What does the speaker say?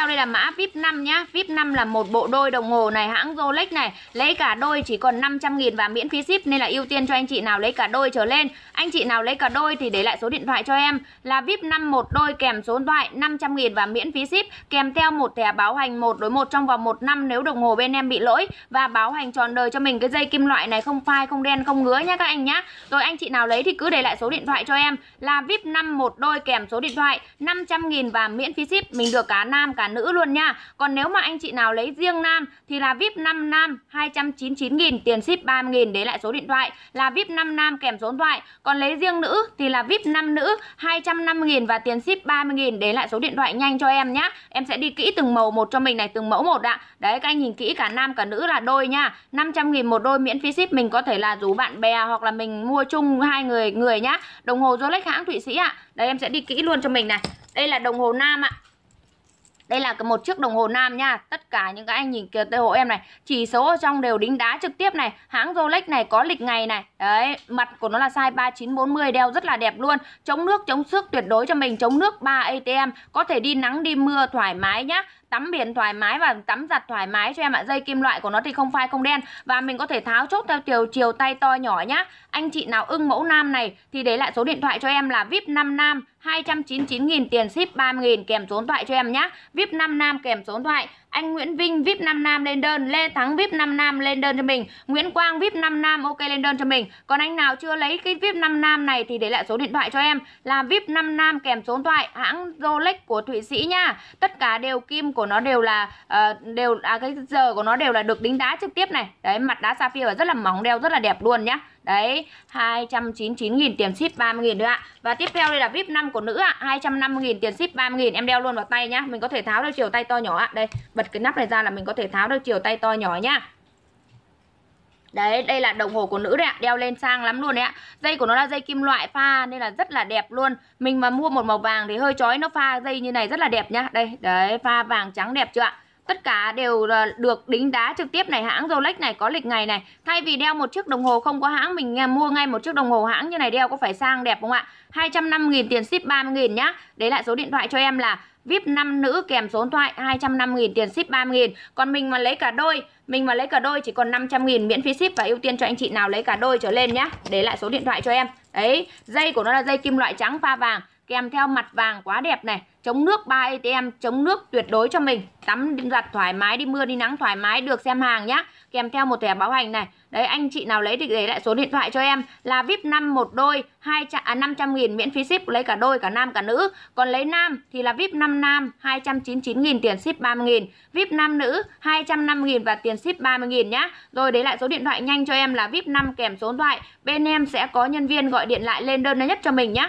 theo đây là mã VIP 5 nhá. VIP 5 là một bộ đôi đồng hồ này hãng Rolex này, lấy cả đôi chỉ còn 500 nghìn và miễn phí ship nên là ưu tiên cho anh chị nào lấy cả đôi trở lên. Anh chị nào lấy cả đôi thì để lại số điện thoại cho em là VIP 5 một đôi kèm số điện thoại 500 nghìn và miễn phí ship kèm theo một thẻ báo hành một đối một trong vòng một năm nếu đồng hồ bên em bị lỗi và báo hành tròn đời cho mình cái dây kim loại này không phai, không đen, không ngứa nhá các anh nhá. Rồi anh chị nào lấy thì cứ để lại số điện thoại cho em là VIP 5 một đôi kèm số điện thoại 500 nghìn và miễn phí ship. Mình được cả nam cả nữ luôn nha. Còn nếu mà anh chị nào lấy riêng nam thì là VIP 5 nam 299 000 tiền ship 30 000 đấy lại số điện thoại là VIP 5 nam kèm số điện thoại. Còn lấy riêng nữ thì là VIP 5 nữ 250 000 và tiền ship 30 000 đấy lại số điện thoại nhanh cho em nhá. Em sẽ đi kỹ từng màu một cho mình này, từng mẫu một ạ. Đấy các anh nhìn kỹ cả nam cả nữ là đôi nha. 500 000 một đôi miễn phí ship mình có thể là rủ bạn bè hoặc là mình mua chung hai người người nhá. Đồng hồ Rolex hãng Thụy Sĩ ạ. À. Đấy em sẽ đi kỹ luôn cho mình này. Đây là đồng hồ nam ạ. Đây là một chiếc đồng hồ nam nha. Tất cả những cái anh nhìn kìa tay hộ em này, chỉ số ở trong đều đính đá trực tiếp này. Hãng Rolex này có lịch ngày này. Đấy, mặt của nó là size 3940 đeo rất là đẹp luôn. Chống nước, chống sức tuyệt đối cho mình, chống nước 3 ATM, có thể đi nắng đi mưa thoải mái nhá tắm biển thoải mái và tắm giặt thoải mái cho em ạ. Dây kim loại của nó thì không phai không đen và mình có thể tháo chốt theo chiều chiều tay to nhỏ nhá. Anh chị nào ưng mẫu nam này thì để lại số điện thoại cho em là VIP 5 nam 299.000 tiền ship 30.000 kèm số điện thoại cho em nhá. VIP 5 nam kèm số điện thoại. Anh Nguyễn Vinh VIP 5 nam lên đơn, Lê Thắng VIP 5 nam lên đơn cho mình, Nguyễn Quang VIP 5 nam ok lên đơn cho mình. Còn anh nào chưa lấy cái VIP 5 nam này thì để lại số điện thoại cho em là VIP 5 nam kèm số điện thoại hãng Rolex của Thụy Sĩ nha. Tất cả đều kim của của nó đều là uh, đều à, cái giờ của nó đều là được đính đá trực tiếp này đấy mặt đá sapphire và rất là mỏng đeo rất là đẹp luôn nhá Đấy, 299.000 tiền ship 30.000 nữa ạ. Và tiếp theo đây là VIP 5 của nữ ạ, 250.000 tiền ship 30.000 em đeo luôn vào tay nhá. Mình có thể tháo được chiều tay to nhỏ ạ. Đây, bật cái nắp này ra là mình có thể tháo được chiều tay to nhỏ nhá. Đấy, đây là đồng hồ của nữ đấy ạ, đeo lên sang lắm luôn đấy ạ. Dây của nó là dây kim loại pha nên là rất là đẹp luôn. Mình mà mua một màu vàng thì hơi chói nó pha dây như này rất là đẹp nhá. Đây, đấy, pha vàng trắng đẹp chưa ạ? Tất cả đều ờ, được đính đá trực tiếp này, hãng Rolex này có lịch ngày này. Thay vì đeo một chiếc đồng hồ không có hãng, mình à, mua ngay một chiếc đồng hồ hãng như này đeo có phải sang đẹp không ạ? 250.000 tiền ship 30.000 nhá. Đấy lại số điện thoại cho em là VIP 5 nữ kèm số điện thoại 250.000 tiền ship 30.000 Còn mình mà lấy cả đôi Mình mà lấy cả đôi chỉ còn 500.000 miễn phí ship Và ưu tiên cho anh chị nào lấy cả đôi trở lên nhé Để lại số điện thoại cho em Đấy dây của nó là dây kim loại trắng pha vàng kèm theo mặt vàng quá đẹp này chống nước 3 ATM chống nước tuyệt đối cho mình tắm giặt thoải mái đi mưa đi nắng thoải mái được xem hàng nhá kèm theo một thẻ bảo hành này đấy anh chị nào lấy thì để lại số điện thoại cho em là VIP 5 một đôi 200 à, 500 nghìn miễn phí ship lấy cả đôi cả nam cả nữ còn lấy nam thì là VIP 5 nam 299 nghìn tiền ship 30 nghìn VIP 5 nữ 250 nghìn và tiền ship 30 nghìn nhá rồi để lại số điện thoại nhanh cho em là VIP 5 kèm số điện thoại bên em sẽ có nhân viên gọi điện lại lên đơn nhất cho mình nhá